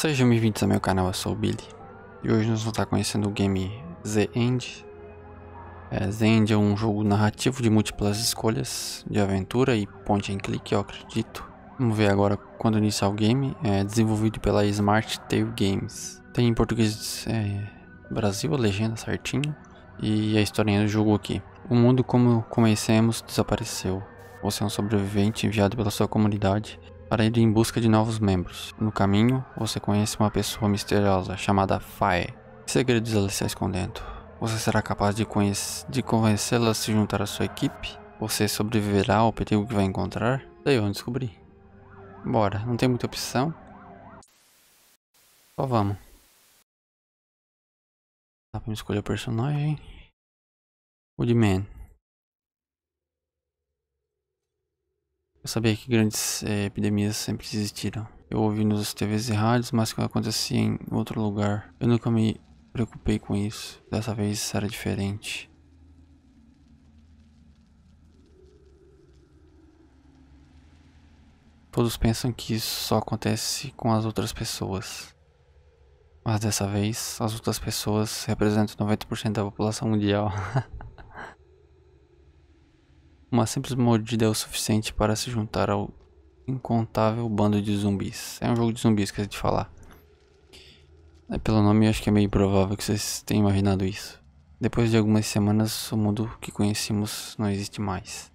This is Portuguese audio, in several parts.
Sejam bem-vindos ao meu canal, eu sou o Billy E hoje nós vamos estar conhecendo o game The End é, The End é um jogo narrativo de múltiplas escolhas de aventura e point and click, eu acredito Vamos ver agora quando iniciar o game É desenvolvido pela Smart Tail Games Tem em português é, Brasil a legenda certinho E a historinha do jogo aqui O mundo como conhecemos desapareceu você é um sobrevivente enviado pela sua comunidade para ir em busca de novos membros. No caminho, você conhece uma pessoa misteriosa chamada Fae. Que segredos ela está escondendo? Você será capaz de, de convencê-la a se juntar à sua equipe? Você sobreviverá ao perigo que vai encontrar? Daí vamos descobrir. Bora, não tem muita opção. Só então vamos. Dá pra me escolher o personagem. Woodman. Eu sabia que grandes é, epidemias sempre existiram. Eu ouvi nos TVs e rádios, mas que acontecia em outro lugar. Eu nunca me preocupei com isso. Dessa vez era diferente. Todos pensam que isso só acontece com as outras pessoas. Mas dessa vez, as outras pessoas representam 90% da população mundial. Uma simples mordida é o suficiente para se juntar ao incontável bando de zumbis. É um jogo de zumbis, esqueci de falar. É, pelo nome, acho que é meio provável que vocês tenham imaginado isso. Depois de algumas semanas, o mundo que conhecemos não existe mais.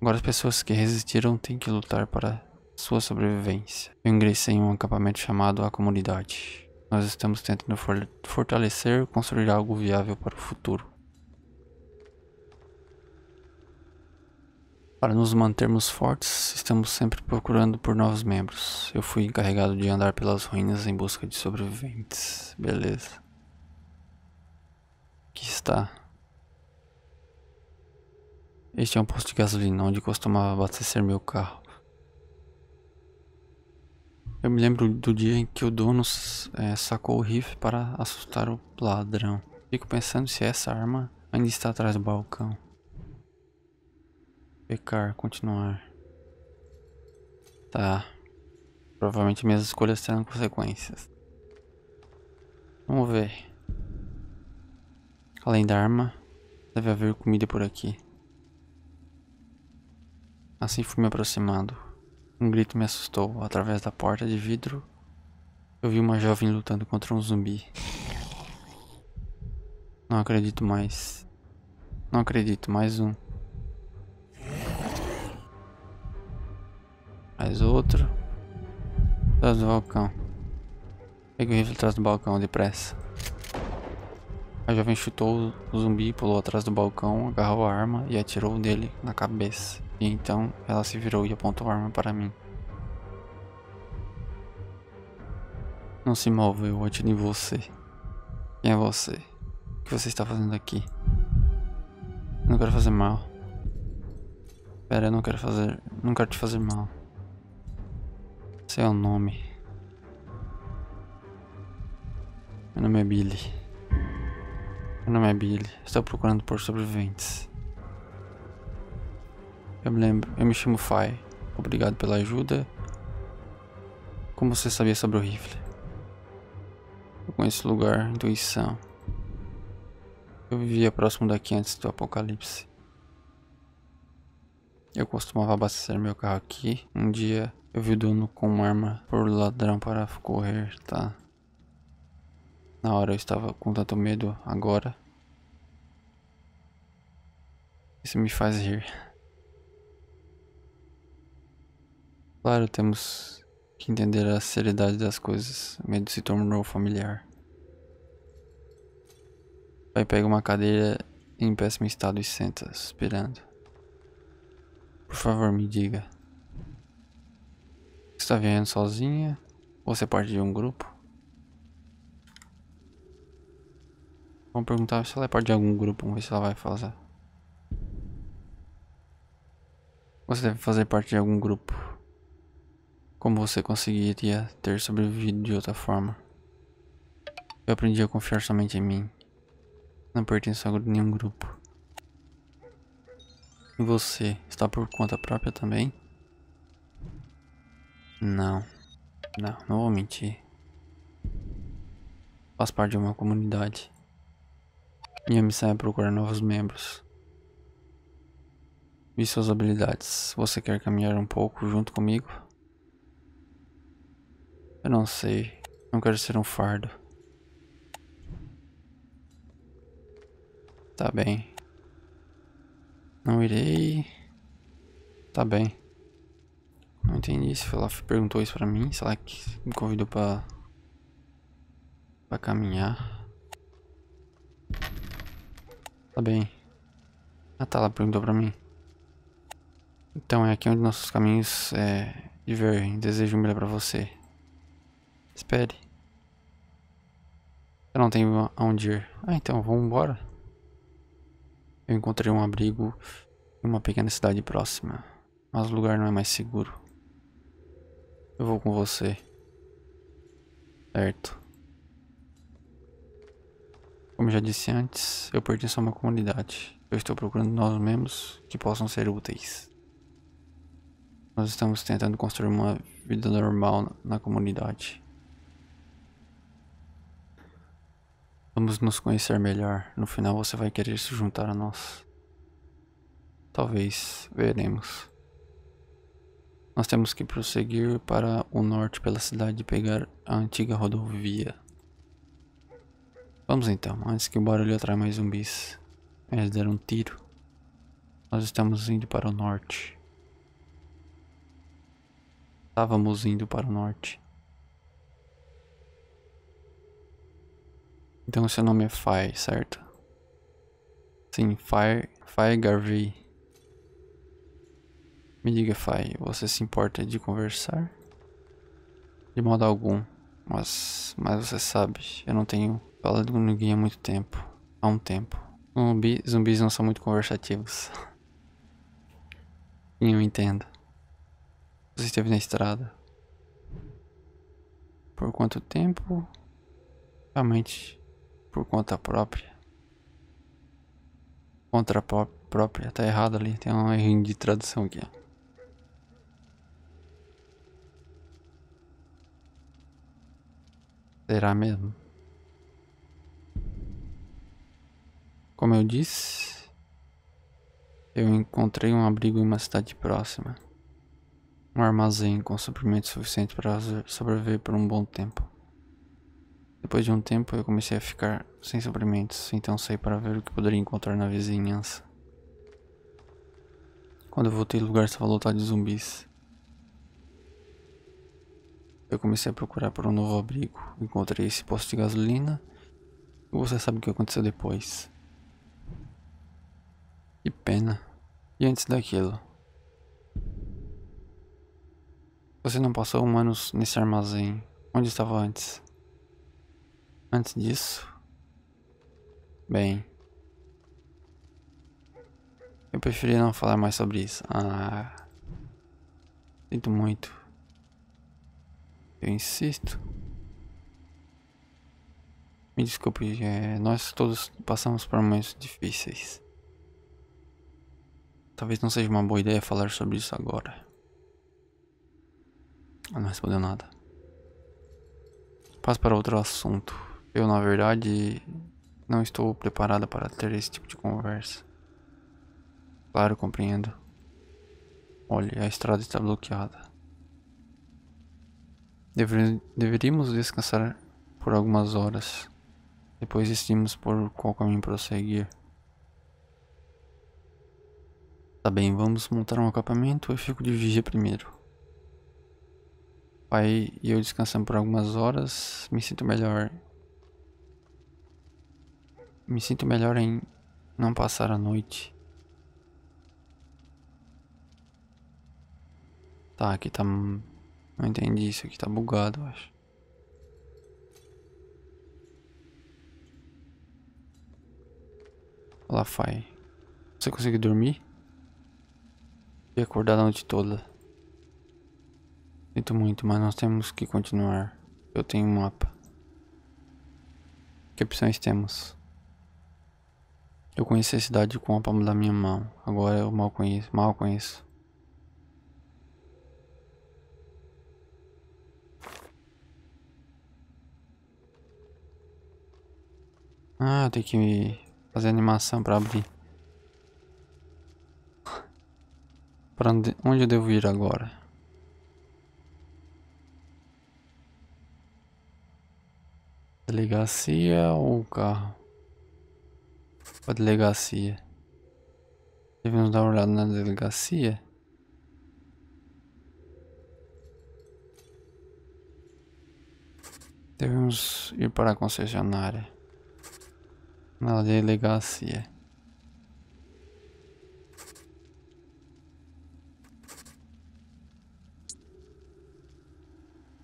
Agora as pessoas que resistiram têm que lutar para sua sobrevivência. Eu ingressei em um acampamento chamado A Comunidade. Nós estamos tentando fortalecer e construir algo viável para o futuro. Para nos mantermos fortes, estamos sempre procurando por novos membros. Eu fui encarregado de andar pelas ruínas em busca de sobreviventes. Beleza. Aqui está. Este é um posto de gasolina onde costumava abastecer meu carro. Eu me lembro do dia em que o dono é, sacou o rifle para assustar o ladrão. Fico pensando se essa arma ainda está atrás do balcão. Pecar, continuar. Tá. Provavelmente minhas escolhas terão consequências. Vamos ver. Além da arma, deve haver comida por aqui. Assim fui me aproximando. Um grito me assustou. Através da porta de vidro, eu vi uma jovem lutando contra um zumbi. Não acredito mais. Não acredito, mais um. Mais outro. Atrás do balcão. Pega o rifle atrás do balcão, depressa. A jovem chutou o zumbi, pulou atrás do balcão, agarrou a arma e atirou dele na cabeça. E então ela se virou e apontou a arma para mim. Não se move, eu atiro em você. Quem é você? O que você está fazendo aqui? não quero fazer mal. Pera, eu não quero fazer. Não quero te fazer mal. Seu é nome. Meu nome é Billy. Meu nome é Billy. Estou procurando por sobreviventes. Eu me lembro. Eu me chamo Fai. Obrigado pela ajuda. Como você sabia sobre o rifle? Eu conheço o lugar, intuição. Eu vivia próximo daqui antes do apocalipse. Eu costumava abastecer meu carro aqui. Um dia eu vi o dono com uma arma por ladrão para correr, tá? Na hora eu estava com tanto medo, agora. Isso me faz rir. Claro, temos que entender a seriedade das coisas. O medo se tornou familiar. Pai pega uma cadeira em péssimo estado e senta, suspirando. Por favor, me diga. Está viajando sozinha? Você é parte de um grupo? Vamos perguntar se ela é parte de algum grupo, vamos ver se ela vai fazer. Você deve fazer parte de algum grupo. Como você conseguiria ter sobrevivido de outra forma? Eu aprendi a confiar somente em mim. Não pertenço a nenhum grupo. Você está por conta própria também? Não. Não, não vou mentir. Faz parte de uma comunidade. Minha missão é procurar novos membros. Vi suas habilidades. Você quer caminhar um pouco junto comigo? Eu não sei. Não quero ser um fardo. Tá bem. Não irei. Tá bem. Não entendi se ela perguntou isso pra mim. Sei lá que me convidou pra. pra caminhar. Tá bem. Ah tá, ela perguntou pra mim. Então é aqui onde nossos caminhos é, divergem. Desejo o melhor pra você. Espere. Eu não tenho aonde ir. Ah, então, vamos embora. Eu encontrei um abrigo em uma pequena cidade próxima, mas o lugar não é mais seguro. Eu vou com você. Certo. Como já disse antes, eu pertenço a uma comunidade. Eu estou procurando novos membros que possam ser úteis. Nós estamos tentando construir uma vida normal na comunidade. Vamos nos conhecer melhor. No final você vai querer se juntar a nós. Talvez. Veremos. Nós temos que prosseguir para o norte pela cidade e pegar a antiga rodovia. Vamos então, antes que o barulho atrai mais zumbis. Eles deram um tiro. Nós estamos indo para o norte. Estávamos indo para o norte. Então seu nome é Fai, certo? Sim, Fai, Fai Garvey. Me diga, Fai, você se importa de conversar? De modo algum, mas, mas você sabe, eu não tenho falado com ninguém há muito tempo. Há um tempo. Zumbi, zumbis não são muito conversativos. Sim, eu entendo. Você esteve na estrada. Por quanto tempo? Realmente, por conta própria. Contra própria, tá errado ali, tem um errinho de tradução aqui, ó. Será mesmo? Como eu disse, eu encontrei um abrigo em uma cidade próxima. Um armazém com suprimentos suficientes para sobreviver por um bom tempo. Depois de um tempo eu comecei a ficar sem suprimentos, então saí para ver o que poderia encontrar na vizinhança. Quando eu voltei, o lugar estava lotado de zumbis. Eu comecei a procurar por um novo abrigo. Encontrei esse posto de gasolina. E você sabe o que aconteceu depois. Que pena. E antes daquilo? Você não passou um ano nesse armazém. Onde estava antes? Antes disso... Bem... Eu preferi não falar mais sobre isso. Ah... Sinto muito. Eu insisto. Me desculpe, é, nós todos passamos por momentos difíceis. Talvez não seja uma boa ideia falar sobre isso agora. Ela não respondeu nada. Passo para outro assunto. Eu, na verdade, não estou preparada para ter esse tipo de conversa. Claro, compreendo. Olhe, a estrada está bloqueada. deveríamos descansar por algumas horas. Depois decidimos por qual caminho prosseguir. Tá bem, vamos montar um acampamento. Eu fico de vigia primeiro. Pai e eu descansando por algumas horas. Me sinto melhor me sinto melhor em não passar a noite. Tá, aqui tá... Não entendi isso, aqui tá bugado, eu acho. Olá, Fai. Você conseguiu dormir? E acordar a noite toda. Sinto muito, mas nós temos que continuar. Eu tenho um mapa. Que opções temos? Eu conheci a cidade com a palma da minha mão. Agora eu mal conheço, mal conheço. Ah, tem que fazer animação para abrir. para onde, onde eu devo ir agora? Delegacia ou carro? Pra delegacia. Devemos dar uma olhada na delegacia. Devemos ir para a concessionária. Na delegacia.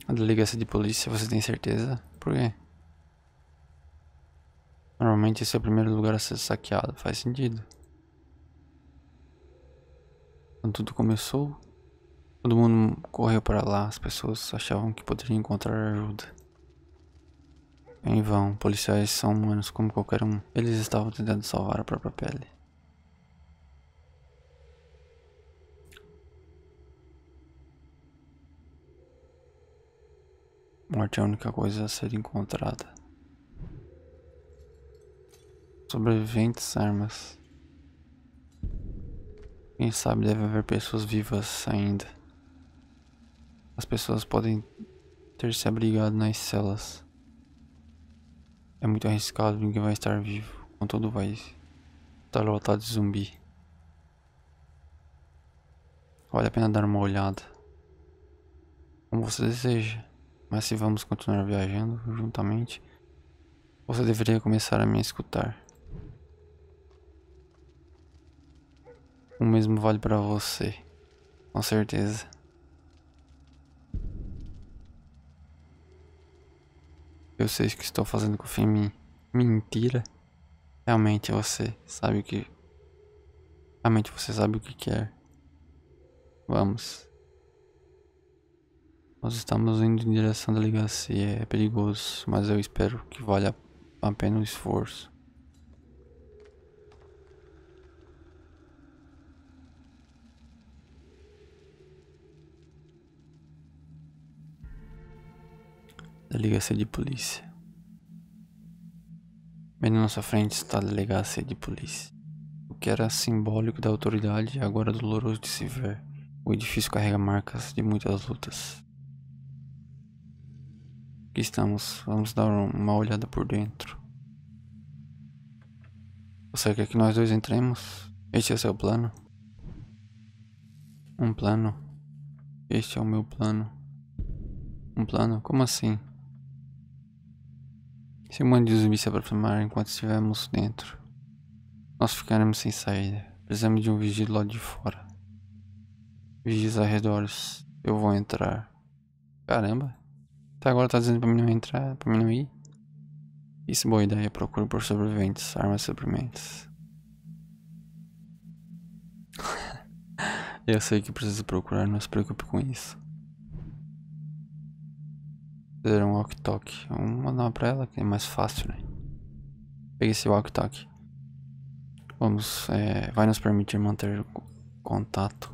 A delegacia de polícia, você tem certeza? Por quê? Normalmente esse é o primeiro lugar a ser saqueado, faz sentido. Quando então, tudo começou, todo mundo correu para lá, as pessoas achavam que poderiam encontrar ajuda. Em vão, policiais são humanos como qualquer um, eles estavam tentando salvar a própria pele. Morte é a única coisa a ser encontrada. Sobreviventes, armas. Quem sabe deve haver pessoas vivas ainda. As pessoas podem ter se abrigado nas celas. É muito arriscado, ninguém vai estar vivo. Com todo vai estar tá lotado de zumbi. Vale a pena dar uma olhada. Como você deseja. Mas se vamos continuar viajando juntamente, você deveria começar a me escutar. O mesmo vale para você. Com certeza. Eu sei o que estou fazendo, com o mim. Mentira. Realmente você sabe o que... Realmente você sabe o que quer. Vamos. Nós estamos indo em direção da ligacia. É perigoso, mas eu espero que valha a pena o esforço. delegacia de polícia. Bem na nossa frente está a delegacia de polícia. O que era simbólico da autoridade agora é doloroso de se ver. O edifício carrega marcas de muitas lutas. Aqui estamos, vamos dar uma olhada por dentro. Você quer que nós dois entremos? Este é o seu plano? Um plano? Este é o meu plano. Um plano? Como assim? Se o mundo de zumbi se aproximar enquanto estivermos dentro, nós ficaremos sem saída. Precisamos de um vigia lá de fora. os arredores. Eu vou entrar. Caramba. Até agora tá dizendo pra mim não entrar, pra mim não ir. Isso é boa ideia. Procuro por sobreviventes, armas e suprimentos. Eu sei que preciso procurar, não se preocupe com isso fazer um walk-talk. Vamos mandar uma pra ela que é mais fácil, né? Peguei esse walk-talk. Vamos, é, vai nos permitir manter contato.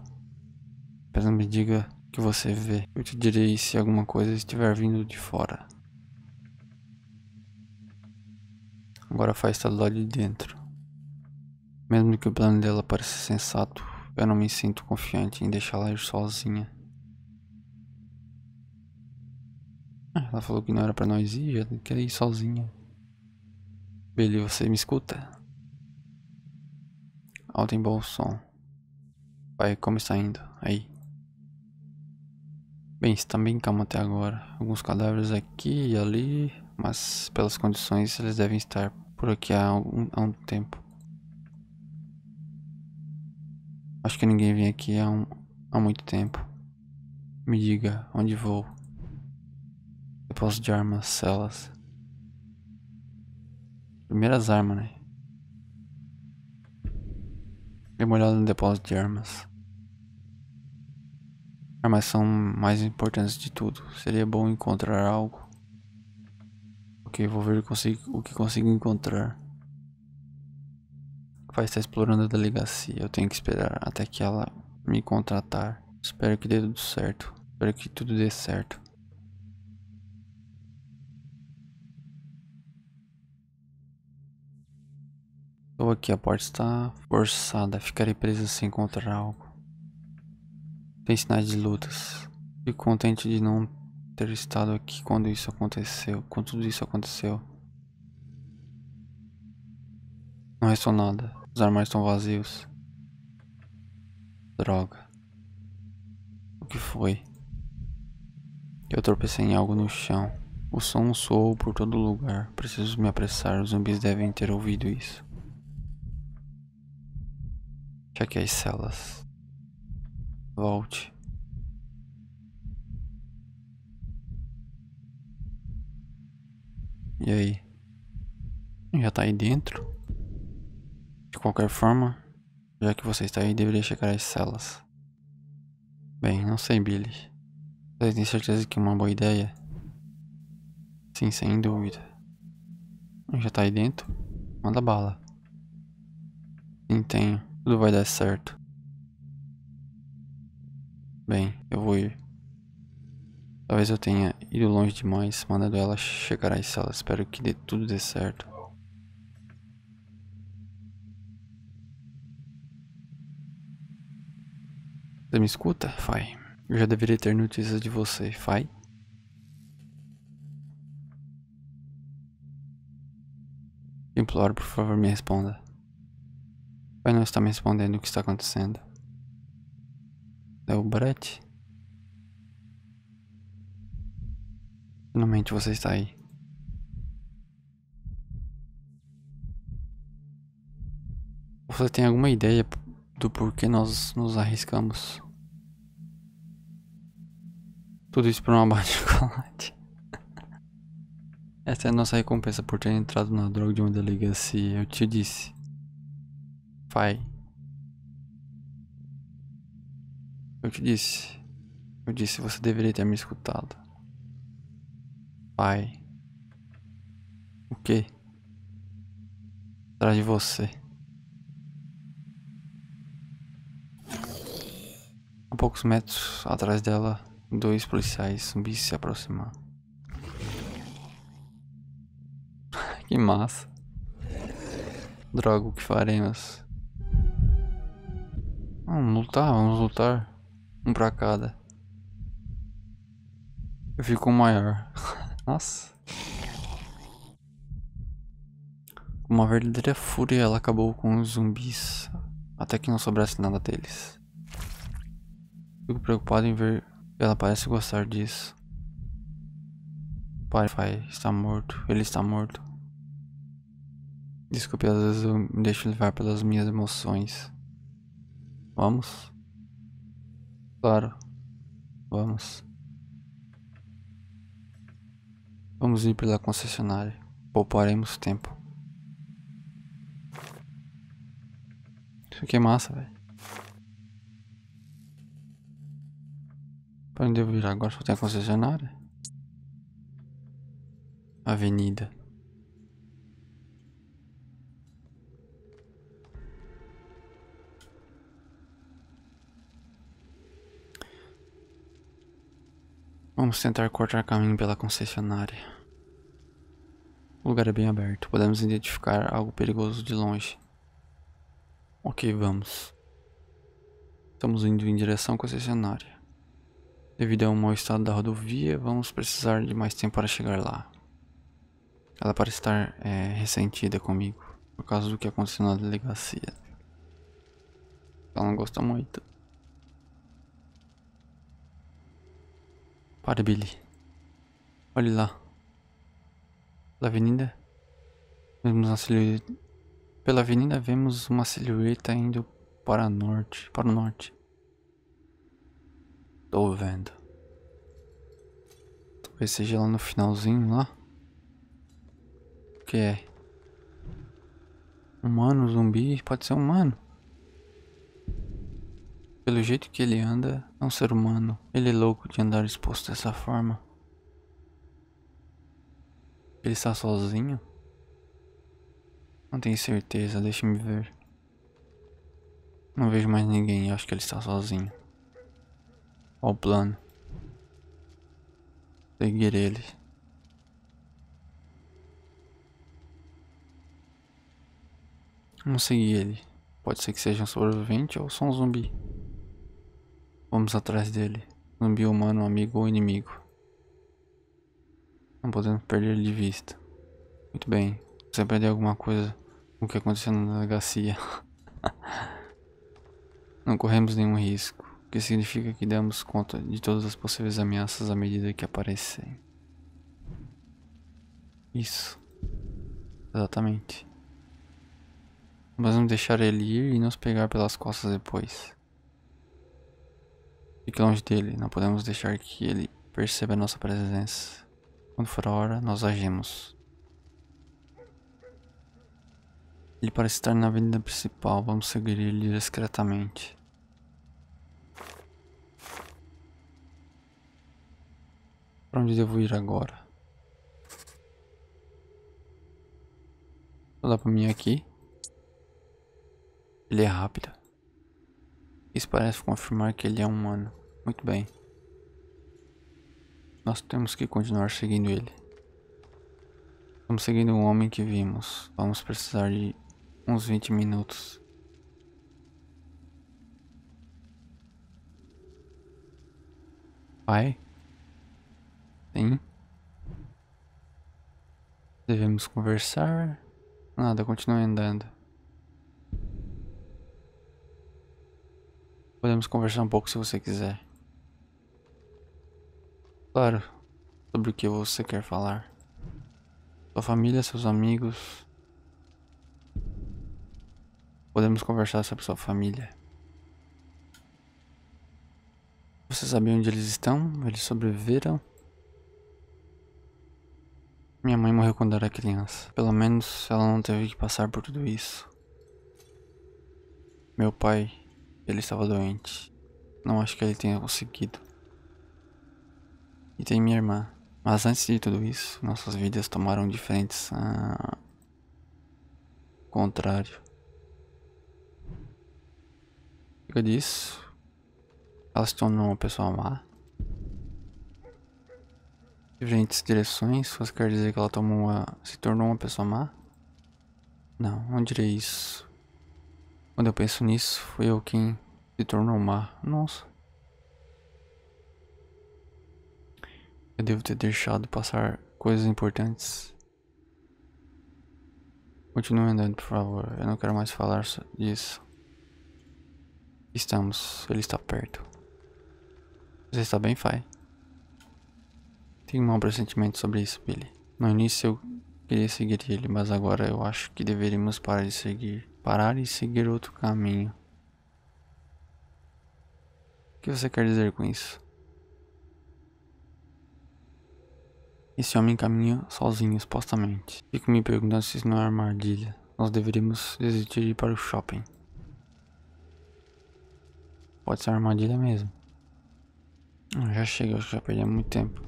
Apenas me diga o que você vê. Eu te direi se alguma coisa estiver vindo de fora. Agora faz está do de dentro. Mesmo que o plano dela pareça sensato, eu não me sinto confiante em deixá-la ir sozinha. Ela falou que não era pra nós ir, já quer ir sozinha. beleza você me escuta? Alto em bom som. Pai, como está indo? Aí. Bem, está bem calmo até agora. Alguns cadáveres aqui e ali, mas pelas condições eles devem estar por aqui há um, há um tempo. Acho que ninguém vem aqui há, um, há muito tempo. Me diga, onde vou? Eu posso de armas, celas. Primeiras armas, né? Dei uma olhada no depósito de armas. Armas ah, são mais importantes de tudo. Seria bom encontrar algo. Ok, vou ver consigo, o que consigo encontrar. Vai estar tá explorando a delegacia. Eu tenho que esperar até que ela me contratar. Espero que dê tudo certo. Espero que tudo dê certo. Estou aqui, a porta está forçada. Ficarei presa se encontrar algo. Tem sinais de lutas. Fico contente de não ter estado aqui quando isso aconteceu. Quando tudo isso aconteceu. Não restou é nada. Os armários estão vazios. Droga. O que foi? Eu tropecei em algo no chão. O som soou por todo lugar. Preciso me apressar. Os zumbis devem ter ouvido isso. Cheque as celas. Volte. E aí? Já tá aí dentro? De qualquer forma, já que você está aí, deveria checar as celas. Bem, não sei, Billy. Você tem certeza que é uma boa ideia? Sim, sem dúvida. Já tá aí dentro? Manda bala. Sim, tenho. Tudo vai dar certo. Bem, eu vou ir. Talvez eu tenha ido longe demais, mandando ela chegar à sala. Espero que dê tudo dê certo. Você me escuta, Fai? Eu já deveria ter notícias de você, Fai. Imploro, por favor, me responda. Pai não está me respondendo o que está acontecendo. É o Brett? Finalmente você está aí. Você tem alguma ideia do porquê nós nos arriscamos? Tudo isso por uma barra de chocolate. Essa é a nossa recompensa por ter entrado na droga de uma delegacia, eu te disse. Pai. Eu te disse. Eu disse você deveria ter me escutado. Pai. O que? Atrás de você. A poucos metros atrás dela, dois policiais zumbis se aproximam. que massa. Droga, o que faremos? Vamos lutar, vamos lutar. Um pra cada. Eu fico maior. Nossa. Uma verdadeira fúria, ela acabou com os zumbis. Até que não sobrasse nada deles. Fico preocupado em ver. Ela parece gostar disso. Pai, pai, está morto. Ele está morto. Desculpe, às vezes eu me deixo levar pelas minhas emoções. Vamos. Claro. Vamos. Vamos ir pela concessionária. Pouparemos tempo. Isso aqui é massa, velho. Pra onde eu virar? Agora só tem a concessionária? Avenida. Vamos tentar cortar caminho pela concessionária. O lugar é bem aberto. Podemos identificar algo perigoso de longe. Ok, vamos. Estamos indo em direção à concessionária. Devido ao mau estado da rodovia, vamos precisar de mais tempo para chegar lá. Ela parece estar é, ressentida comigo, por causa do que aconteceu na delegacia. Ela não gosta muito. Para, Billy. Olhe lá. Pela avenida, vemos uma silhueta. Pela avenida vemos uma silhueta indo para norte, para o norte. Tô vendo. Talvez seja lá no finalzinho lá. O que é? Humano, zumbi, pode ser humano. Pelo jeito que ele anda, é um ser humano. Ele é louco de andar exposto dessa forma. Ele está sozinho? Não tenho certeza, deixe-me ver. Não vejo mais ninguém, acho que ele está sozinho. Qual o plano? Seguir ele. Vamos seguir ele. Pode ser que seja um sobrevivente ou só um zumbi. Vamos atrás dele. Zumbi humano, amigo ou inimigo. Não podemos perder de vista. Muito bem. Você aprender alguma coisa com o que aconteceu na delegacia. Não corremos nenhum risco. O que significa que damos conta de todas as possíveis ameaças à medida que aparecem. Isso. Exatamente. Mas vamos deixar ele ir e nos pegar pelas costas depois. Fique longe dele, não podemos deixar que ele perceba nossa presença. Quando for a hora, nós agimos. Ele parece estar na avenida principal, vamos seguir ele discretamente. Para onde devo ir agora? Vou dar pra mim aqui. Ele é rápido. Isso parece confirmar que ele é humano. Muito bem. Nós temos que continuar seguindo ele. Estamos seguindo o homem que vimos. Vamos precisar de uns 20 minutos. Pai? Sim? Devemos conversar? Nada, continue andando. Podemos conversar um pouco se você quiser. Claro. Sobre o que você quer falar. Sua família, seus amigos. Podemos conversar sobre sua família. Você sabe onde eles estão? Eles sobreviveram? Minha mãe morreu quando era criança. Pelo menos ela não teve que passar por tudo isso. Meu pai ele estava doente. Não acho que ele tenha conseguido. E tem minha irmã. Mas antes de tudo isso, nossas vidas tomaram diferentes. Ah, contrário. Fica disso. Ela se tornou uma pessoa má. Diferentes direções, você quer dizer que ela tomou uma, se tornou uma pessoa má? Não, não direi isso. Quando eu penso nisso, fui eu quem se tornou má. Nossa. Eu devo ter deixado passar coisas importantes. Continue andando, por favor. Eu não quero mais falar disso. Estamos. Ele está perto. Você está bem, Fai? Tenho um mau pressentimento sobre isso, Billy. No início eu queria seguir ele, mas agora eu acho que deveríamos parar de seguir parar e seguir outro caminho. O que você quer dizer com isso? Esse homem caminha sozinho, supostamente. Fico me perguntando se isso não é armadilha. Nós deveríamos desistir de ir para o shopping. Pode ser armadilha mesmo. Já chega, já perdi muito tempo.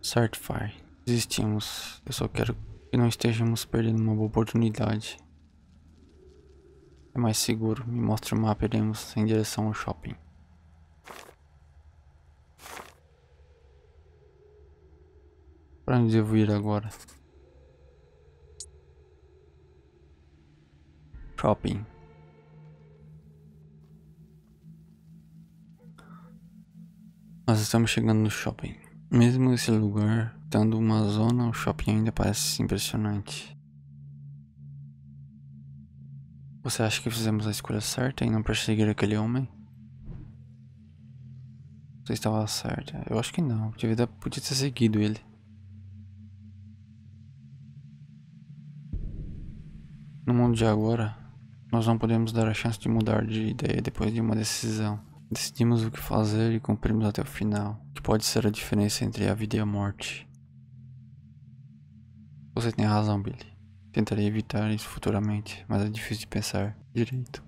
Certify. Desistimos. Eu só quero que não estejamos perdendo uma boa oportunidade. É mais seguro. Me mostra o mapa, iremos em direção ao shopping. Para onde devo ir agora? Shopping. Nós estamos chegando no shopping. Mesmo esse lugar, dando uma zona, o shopping ainda parece impressionante. Você acha que fizemos a escolha certa em não perseguir aquele homem? Você estava certa. Eu acho que não. Devia podia ter seguido ele. No mundo de agora, nós não podemos dar a chance de mudar de ideia depois de uma decisão. Decidimos o que fazer e cumprimos até o final, que pode ser a diferença entre a vida e a morte. Você tem razão, Billy. Tentarei evitar isso futuramente, mas é difícil de pensar direito.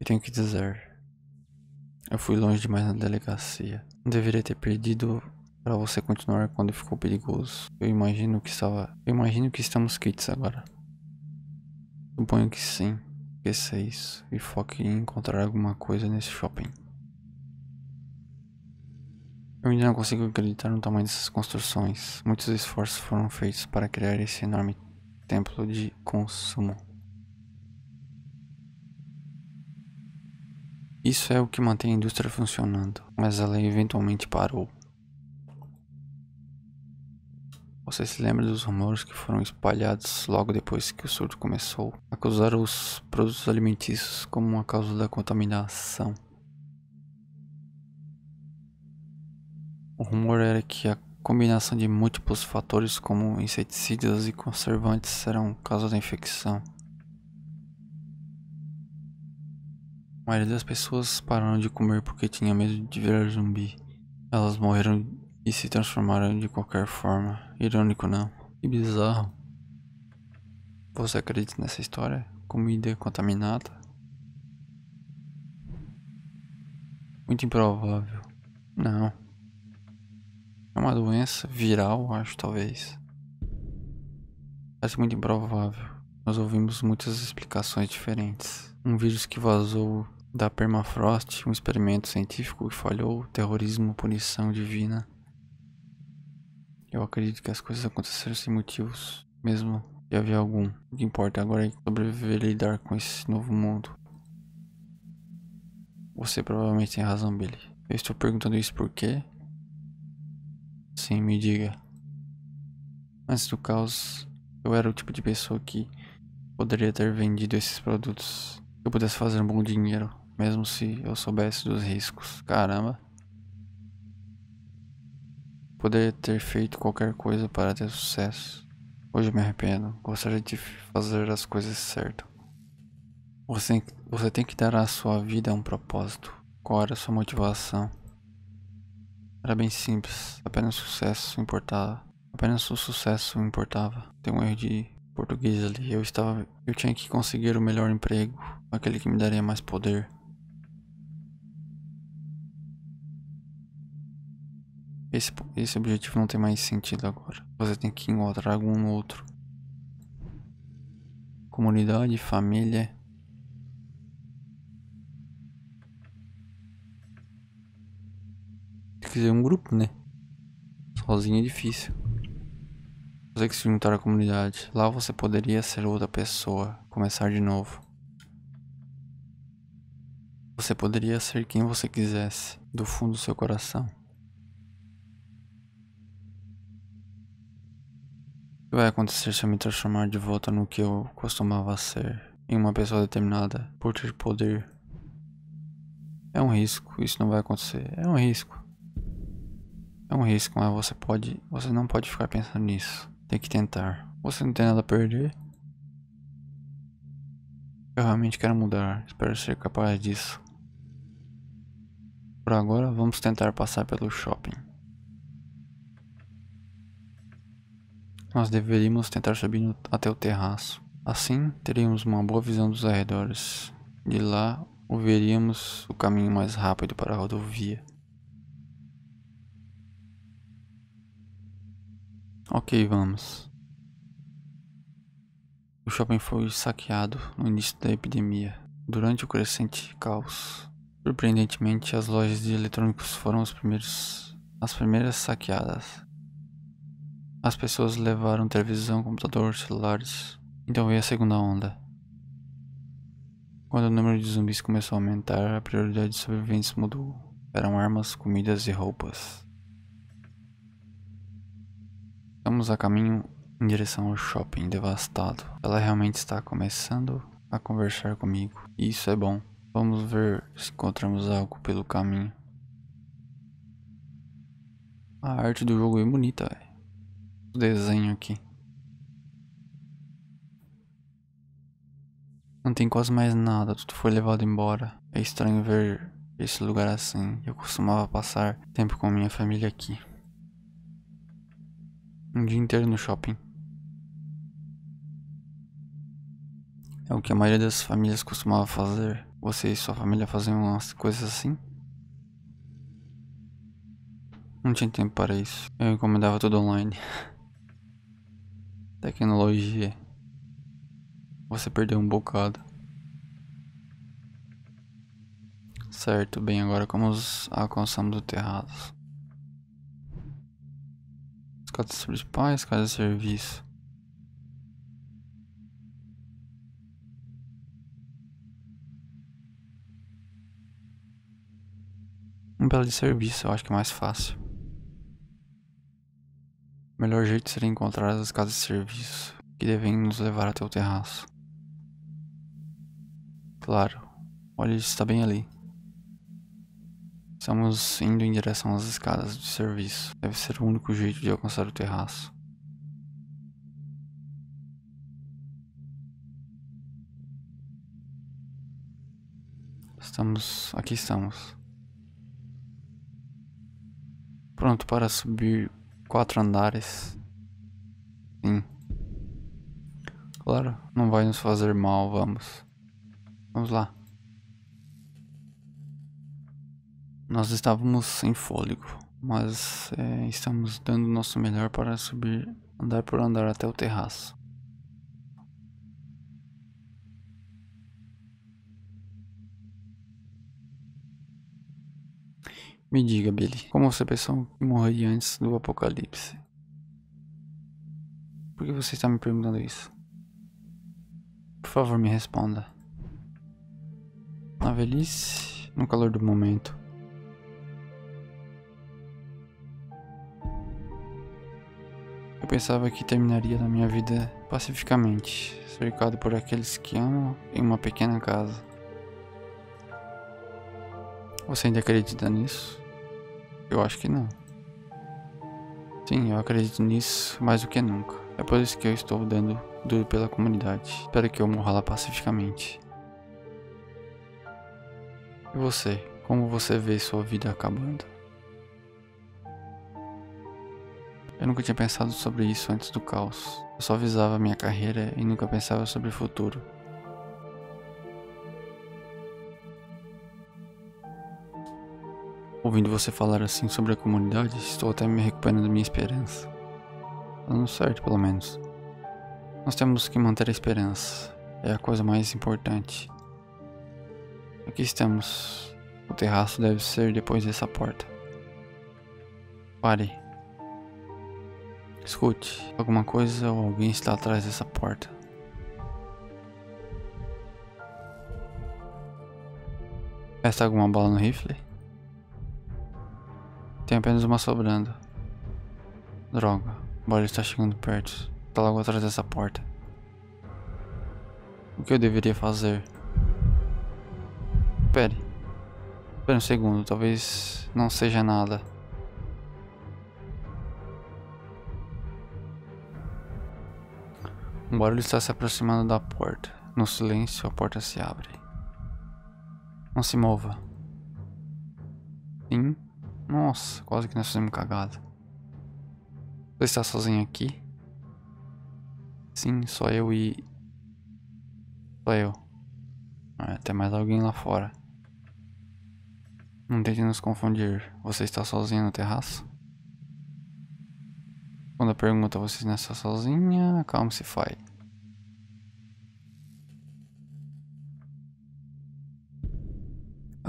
E tenho que dizer. Eu fui longe demais na delegacia. Não deveria ter perdido para você continuar quando ficou perigoso. Eu imagino que estava. Eu imagino que estamos quites agora. Suponho que sim. Esqueça isso e foque em encontrar alguma coisa nesse shopping. Eu ainda não consigo acreditar no tamanho dessas construções. Muitos esforços foram feitos para criar esse enorme templo de consumo. Isso é o que mantém a indústria funcionando, mas ela eventualmente parou. Você se lembra dos rumores que foram espalhados logo depois que o surto começou? Acusaram os produtos alimentícios como a causa da contaminação. O rumor era que a combinação de múltiplos fatores como inseticidas e conservantes serão causa da infecção. A maioria das pessoas pararam de comer porque tinha medo de virar zumbi. Elas morreram e se transformaram de qualquer forma. Irônico não. Que bizarro. Você acredita nessa história? Comida contaminada? Muito improvável. Não. É uma doença viral, acho, talvez. Parece muito improvável. Nós ouvimos muitas explicações diferentes. Um vírus que vazou da permafrost, um experimento científico que falhou, terrorismo, punição divina. Eu acredito que as coisas aconteceram sem motivos, mesmo que havia algum. O que importa agora é sobreviver e lidar com esse novo mundo. Você provavelmente tem razão, Billy. Eu estou perguntando isso porque Sim, me diga. Antes do caos, eu era o tipo de pessoa que poderia ter vendido esses produtos. Eu pudesse fazer um bom dinheiro, mesmo se eu soubesse dos riscos. Caramba. Poderia ter feito qualquer coisa para ter sucesso. Hoje me arrependo. Gostaria de fazer as coisas certas. Você, você tem que dar à sua vida um propósito. Qual era a sua motivação? Era bem simples, apenas sucesso importava. Apenas o sucesso importava. Tem um erro de português ali. Eu estava, eu tinha que conseguir o melhor emprego, aquele que me daria mais poder. Esse, esse objetivo não tem mais sentido agora. Você tem que encontrar algum outro. Comunidade, família, fazer um grupo, né? Sozinho é difícil. Você que se juntar à comunidade. Lá você poderia ser outra pessoa, começar de novo. Você poderia ser quem você quisesse, do fundo do seu coração. O que vai acontecer se eu me transformar de volta no que eu costumava ser, em uma pessoa determinada, por ter poder? É um risco, isso não vai acontecer. É um risco. É um risco, mas você pode. Você não pode ficar pensando nisso. Tem que tentar. Você não tem nada a perder. Eu realmente quero mudar. Espero ser capaz disso. Por agora, vamos tentar passar pelo shopping. Nós deveríamos tentar subir até o terraço. Assim, teríamos uma boa visão dos arredores. De lá, veríamos o caminho mais rápido para a rodovia. Ok, vamos. O shopping foi saqueado no início da epidemia, durante o crescente caos. Surpreendentemente, as lojas de eletrônicos foram primeiros, as primeiras saqueadas. As pessoas levaram televisão, computador, celulares. Então veio a segunda onda. Quando o número de zumbis começou a aumentar, a prioridade dos sobreviventes mudou. Eram armas, comidas e roupas. Estamos a caminho em direção ao shopping devastado. Ela realmente está começando a conversar comigo. E isso é bom. Vamos ver se encontramos algo pelo caminho. A arte do jogo é bonita, véio. O desenho aqui. Não tem quase mais nada, tudo foi levado embora. É estranho ver esse lugar assim. Eu costumava passar tempo com minha família aqui. Um dia inteiro no shopping. É o que a maioria das famílias costumava fazer. Você e sua família faziam umas coisas assim? Não tinha tempo para isso. Eu encomendava tudo online. Tecnologia. Você perdeu um bocado. Certo, bem, agora como alcançamos o terraço? As casas principais, casas de serviço. Um belo de serviço, eu acho que é mais fácil. O melhor jeito seria encontrar as casas de serviço que devem nos levar até o terraço. Claro, olha, está bem ali. Estamos indo em direção às escadas de serviço. Deve ser o único jeito de alcançar o terraço. Estamos. Aqui estamos. Pronto para subir quatro andares. Sim. Claro, não vai nos fazer mal, vamos. Vamos lá. Nós estávamos sem fôlego, mas é, estamos dando o nosso melhor para subir andar por andar até o terraço. Me diga, Billy, como você pensou que morreria antes do apocalipse? Por que você está me perguntando isso? Por favor, me responda. Na velhice, no calor do momento, pensava que terminaria na minha vida pacificamente, cercado por aqueles que amo em uma pequena casa. Você ainda acredita nisso? Eu acho que não. Sim, eu acredito nisso mais do que nunca. É por isso que eu estou dando duro pela comunidade. Espero que eu morra lá pacificamente. E você? Como você vê sua vida acabando? Eu nunca tinha pensado sobre isso antes do caos. Eu só visava minha carreira e nunca pensava sobre o futuro. Ouvindo você falar assim sobre a comunidade, estou até me recuperando da minha esperança. Tá dando certo, pelo menos. Nós temos que manter a esperança. É a coisa mais importante. Aqui estamos. O terraço deve ser depois dessa porta. Pare. Escute, alguma coisa ou alguém está atrás dessa porta. Resta alguma bala no rifle? Tem apenas uma sobrando. Droga, o barulho está chegando perto. Está logo atrás dessa porta. O que eu deveria fazer? Espere. Espere um segundo, talvez não seja nada. Um barulho está se aproximando da porta. No silêncio, a porta se abre. Não se mova. Sim. Nossa, quase que nós fizemos cagada. Você está sozinho aqui? Sim, só eu e. Só eu. É, até mais alguém lá fora. Não tente nos confundir. Você está sozinho no terraço? Segunda pergunta, vocês nessa é sozinha? Calma, se fai.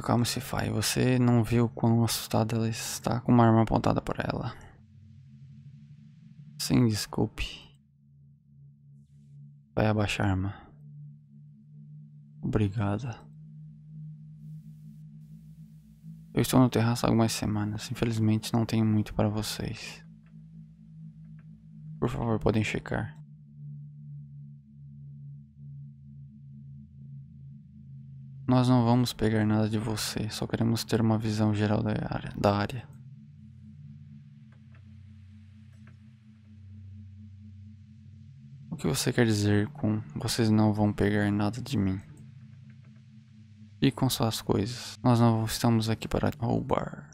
Calma, se fai. Você não viu quão assustada ela está com uma arma apontada para ela. Sim, desculpe. Vai abaixar a arma. Obrigada. Eu estou no terraço há algumas semanas. Infelizmente não tenho muito para vocês. Por favor, podem checar. Nós não vamos pegar nada de você, só queremos ter uma visão geral da área. Da área. O que você quer dizer com vocês não vão pegar nada de mim? E com suas coisas. Nós não estamos aqui para roubar.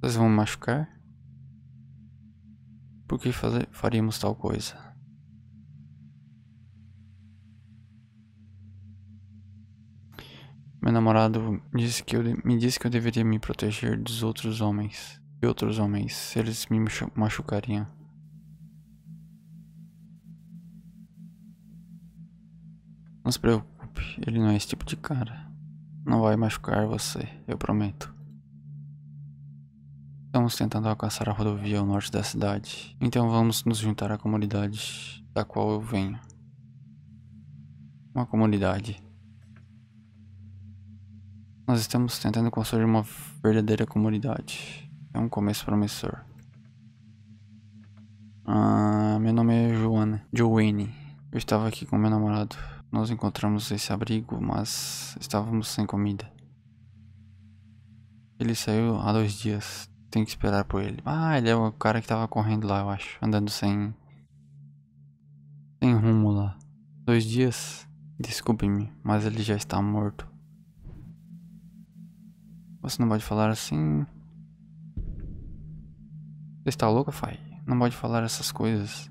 Vocês vão me machucar? Por que fazer, faríamos tal coisa? Meu namorado disse que eu, me disse que eu deveria me proteger dos outros homens. E outros homens, se eles me machucariam. Não se preocupe, ele não é esse tipo de cara. Não vai machucar você, eu prometo. Estamos tentando alcançar a rodovia ao norte da cidade, então vamos nos juntar à comunidade da qual eu venho. Uma comunidade. Nós estamos tentando construir uma verdadeira comunidade. É um começo promissor. Ah, meu nome é Joana. Joanne. Eu estava aqui com meu namorado. Nós encontramos esse abrigo, mas estávamos sem comida. Ele saiu há dois dias tem que esperar por ele. Ah, ele é o cara que tava correndo lá, eu acho. Andando sem. sem rumo lá. Dois dias? Desculpe-me, mas ele já está morto. Você não pode falar assim. Você está louca, Fai? Não pode falar essas coisas.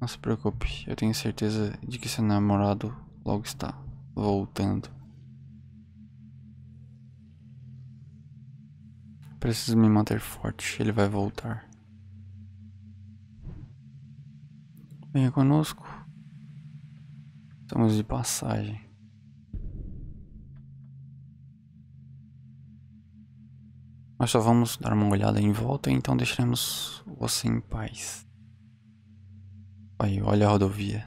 Não se preocupe, eu tenho certeza de que seu namorado logo está voltando. Preciso me manter forte, ele vai voltar. Venha conosco. Estamos de passagem. Nós só vamos dar uma olhada em volta, então deixaremos você em paz. Aí, olha a rodovia.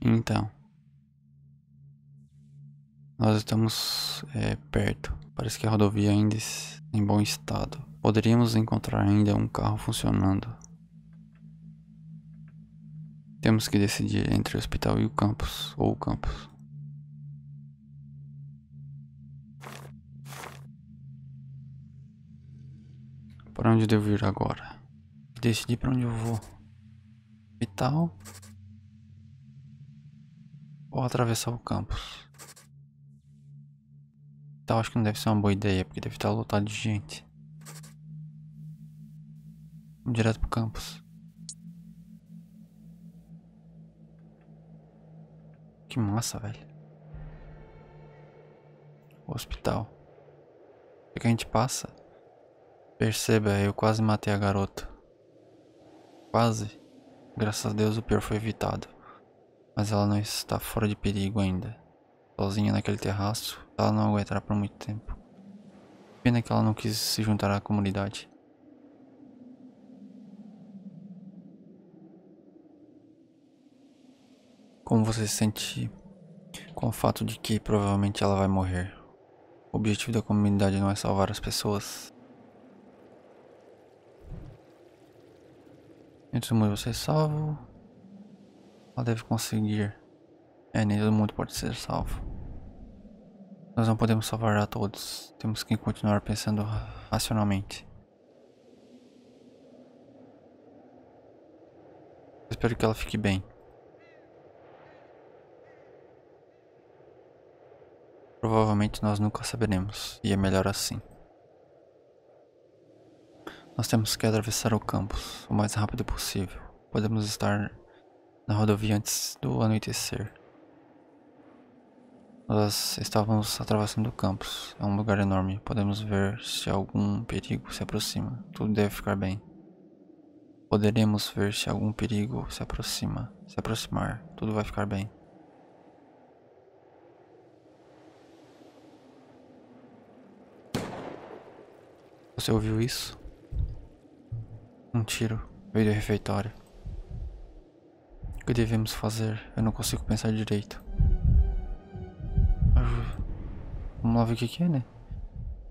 Então, nós estamos é, perto. Parece que a rodovia ainda está em bom estado. Poderíamos encontrar ainda um carro funcionando. Temos que decidir entre o hospital e o campus, ou o campus. Para onde devo ir agora? Decidi para onde eu vou. Hospital ou atravessar o campus? hospital então, acho que não deve ser uma boa ideia, porque deve estar lotado de gente. Vamos direto pro campus. Que massa, velho. O hospital. O que a gente passa? Perceba, eu quase matei a garota. Quase. Graças a Deus o pior foi evitado. Mas ela não está fora de perigo ainda. Sozinha naquele terraço, ela não aguentará por muito tempo. Pena que ela não quis se juntar à comunidade. Como você se sente com o fato de que provavelmente ela vai morrer? O objetivo da comunidade não é salvar as pessoas. Entre mundo você é salvo. Ela deve conseguir. É, nem todo mundo pode ser salvo. Nós não podemos salvar a todos. Temos que continuar pensando racionalmente. Espero que ela fique bem. Provavelmente nós nunca saberemos, e é melhor assim. Nós temos que atravessar o campus o mais rápido possível. Podemos estar na rodovia antes do anoitecer. Nós estávamos atravessando o campus. É um lugar enorme. Podemos ver se algum perigo se aproxima. Tudo deve ficar bem. Poderemos ver se algum perigo se aproxima. Se aproximar. Tudo vai ficar bem. Você ouviu isso? Um tiro veio do refeitório. O que devemos fazer? Eu não consigo pensar direito. Vamos lá ver o que, é, né?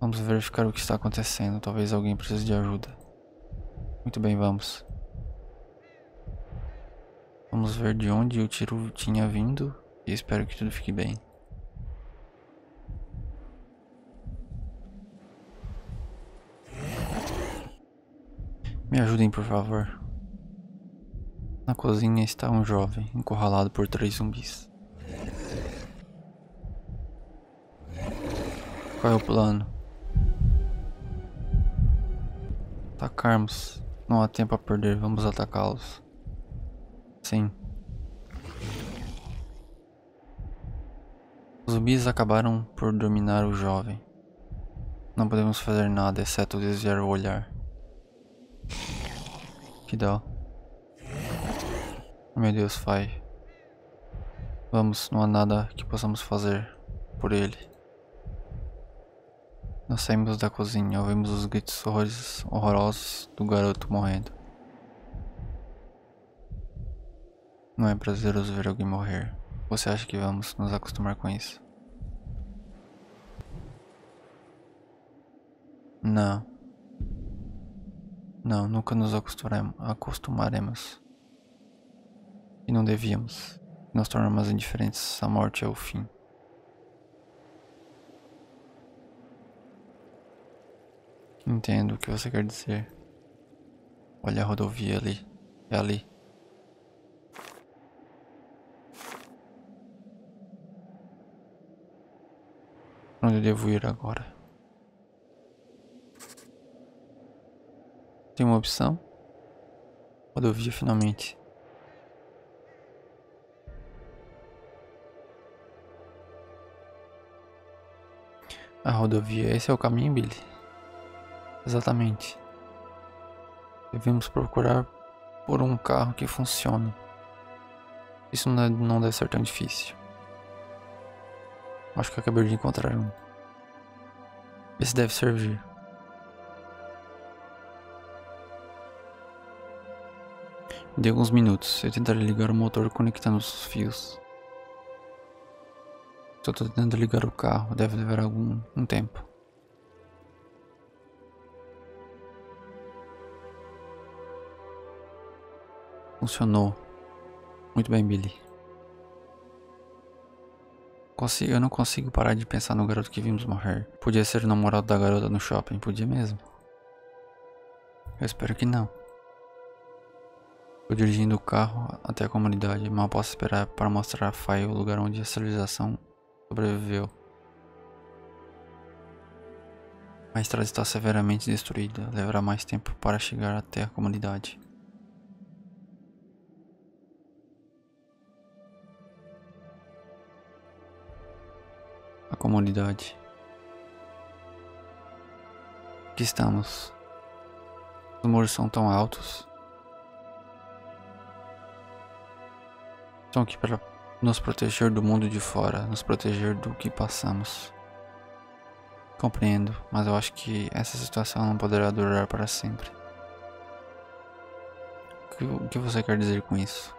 Vamos verificar o que está acontecendo. Talvez alguém precise de ajuda. Muito bem, vamos. Vamos ver de onde o tiro tinha vindo e espero que tudo fique bem. Me ajudem, por favor. Na cozinha está um jovem encurralado por três zumbis. qual é o plano. Atacarmos. Não há tempo a perder, vamos atacá-los. Sim. Os zumbis acabaram por dominar o jovem. Não podemos fazer nada, exceto desviar o olhar. Que dó. Meu Deus, Fai. Vamos, não há nada que possamos fazer por ele. Nós saímos da cozinha, ouvimos os gritos horrores, horrorosos do garoto morrendo. Não é prazeroso ver alguém morrer. Você acha que vamos nos acostumar com isso? Não. Não, nunca nos acostumaremos. E não devíamos. Nos tornamos indiferentes. A morte é o fim. Entendo o que você quer dizer. Olha a rodovia ali. É ali. Onde eu devo ir agora? Tem uma opção? Rodovia finalmente. A rodovia, esse é o caminho, Billy? Exatamente. Devemos procurar por um carro que funcione. Isso não, é, não deve ser tão difícil. Acho que acabei de encontrar um. Esse deve servir. Dei alguns minutos. Eu tentarei ligar o motor conectando os fios. Estou tentando ligar o carro. Deve levar algum um tempo. Funcionou. Muito bem, Billy. Consigo, eu não consigo parar de pensar no garoto que vimos morrer. Podia ser o namorado da garota no shopping, podia mesmo. Eu espero que não. Estou dirigindo o carro até a comunidade, mal posso esperar para mostrar a Fai o lugar onde a civilização sobreviveu. A estrada está severamente destruída, levará mais tempo para chegar até a comunidade. comunidade que estamos. Os muros são tão altos. Estão aqui para nos proteger do mundo de fora, nos proteger do que passamos. Compreendo, mas eu acho que essa situação não poderá durar para sempre. O que você quer dizer com isso?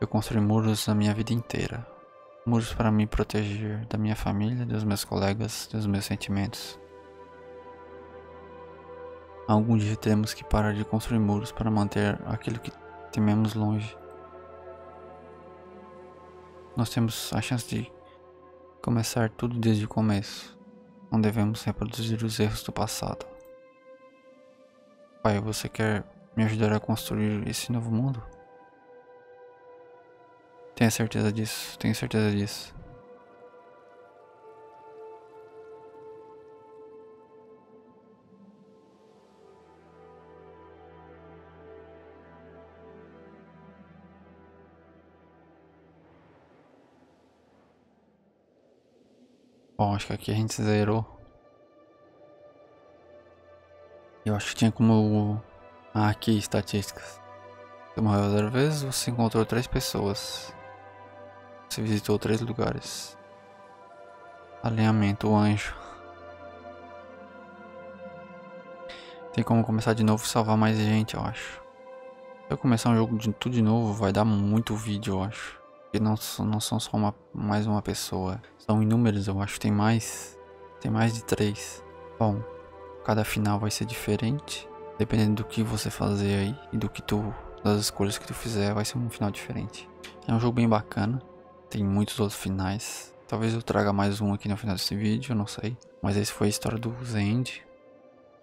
Eu construí muros na minha vida inteira muros para me proteger da minha família, dos meus colegas, dos meus sentimentos. Algum dia teremos que parar de construir muros para manter aquilo que tememos longe. Nós temos a chance de começar tudo desde o começo. Não devemos reproduzir os erros do passado. Pai, você quer me ajudar a construir esse novo mundo? Tenho certeza disso, tenho certeza disso. Bom, acho que aqui a gente zerou. Eu acho que tinha como... Ah, aqui, estatísticas. Você morreu zero vezes, você encontrou três pessoas. Você visitou três lugares. Alinhamento, o anjo. Tem como começar de novo e salvar mais gente, eu acho. Se eu começar um jogo de tudo de novo, vai dar muito vídeo, eu acho. Porque não, não são só uma, mais uma pessoa. São inúmeros, eu acho. Tem mais. Tem mais de três. Bom, cada final vai ser diferente. Dependendo do que você fazer aí e do que tu. Das escolhas que tu fizer, vai ser um final diferente. É um jogo bem bacana. Tem muitos outros finais. Talvez eu traga mais um aqui no final desse vídeo, não sei. Mas esse foi a história do Zend.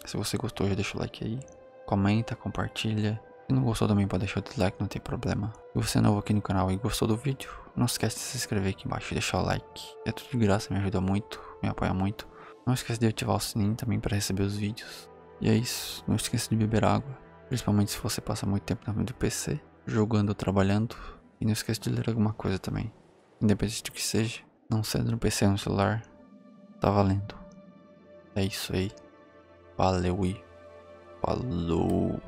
Se você gostou, já deixa o like aí. Comenta, compartilha. Se não gostou também pode deixar o dislike, não tem problema. Se você é novo aqui no canal e gostou do vídeo, não esquece de se inscrever aqui embaixo e deixar o like. É tudo de graça, me ajuda muito, me apoia muito. Não esquece de ativar o sininho também para receber os vídeos. E é isso, não esqueça de beber água. Principalmente se você passa muito tempo na frente do PC, jogando ou trabalhando. E não esqueça de ler alguma coisa também. Independente do que seja, não sendo no PC ou no celular, tá valendo. É isso aí. Valeu e falou.